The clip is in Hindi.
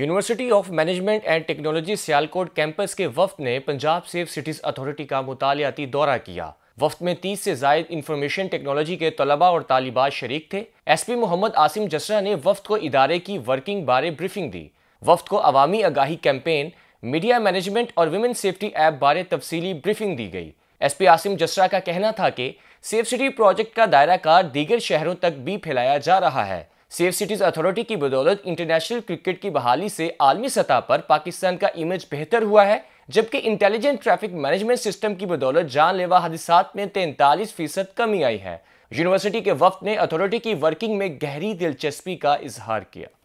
university of management and technology Sialkot campus के वफ्त ने पंजाब सेफ सिटीज़ अथॉरिटी का मुतालियाती दौरा किया वफ्त में 30 से जायद इंफॉर्मेशन टेक्नोलॉजी के तलबा और तालिबात शरीक थे एसपी मोहम्मद आसिम जसरा ने वफ्त को इदारे की वर्किंग बारे ब्रीफिंग दी वफ्त को अवामी आगाही कैंपेन मीडिया मैनेजमेंट और वुमेन सेफ्टी ऐप बारे तफसीली ब्रीफिंग दी गई एसपी आसिम जसरा का कहना था कि सेफ सिटी प्रोजेक्ट का दायरा कार दीगर शहरों तक भी फैलाया जा रहा है सेफ सिटीज़ अथॉरिटी की बदौलत इंटरनेशनल क्रिकेट की बहाली से आलमी सतह पर पाकिस्तान का इमेज बेहतर हुआ है जबकि इंटेलिजेंट ट्रैफिक मैनेजमेंट सिस्टम की बदौलत जानलेवा हादसा में तैंतालीस फीसद कमी आई है यूनिवर्सिटी के वक्त ने अथॉरिटी की वर्किंग में गहरी दिलचस्पी का इजहार किया